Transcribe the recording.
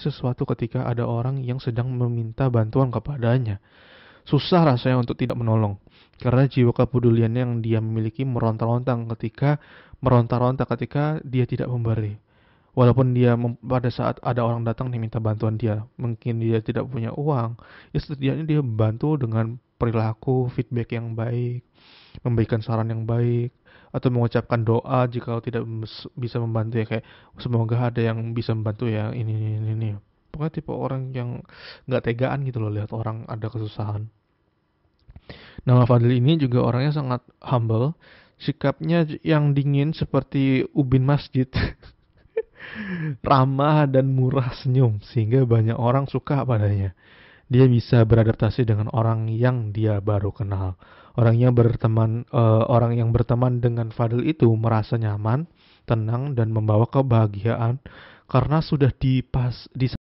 sesuatu ketika ada orang yang sedang meminta bantuan kepadanya. Susah rasanya untuk tidak menolong, karena jiwa kepeduliannya yang dia miliki meronta-ronta ketika meronta-ronta ketika dia tidak memberi. Walaupun dia pada saat ada orang datang nih minta bantuan dia, mungkin dia tidak punya uang, ya setidaknya dia bantu dengan perilaku, feedback yang baik, memberikan saran yang baik, atau mengucapkan doa jika tidak bisa membantu ya kayak semoga ada yang bisa membantu ya ini ini ini, ini. pokoknya tipe orang yang nggak tegaan gitu loh lihat orang ada kesusahan nama Fadil ini juga orangnya sangat humble sikapnya yang dingin seperti ubin masjid ramah dan murah senyum sehingga banyak orang suka padanya dia bisa beradaptasi dengan orang yang dia baru kenal. Orang yang berteman uh, orang yang berteman dengan Fadil itu merasa nyaman, tenang dan membawa kebahagiaan karena sudah dipas di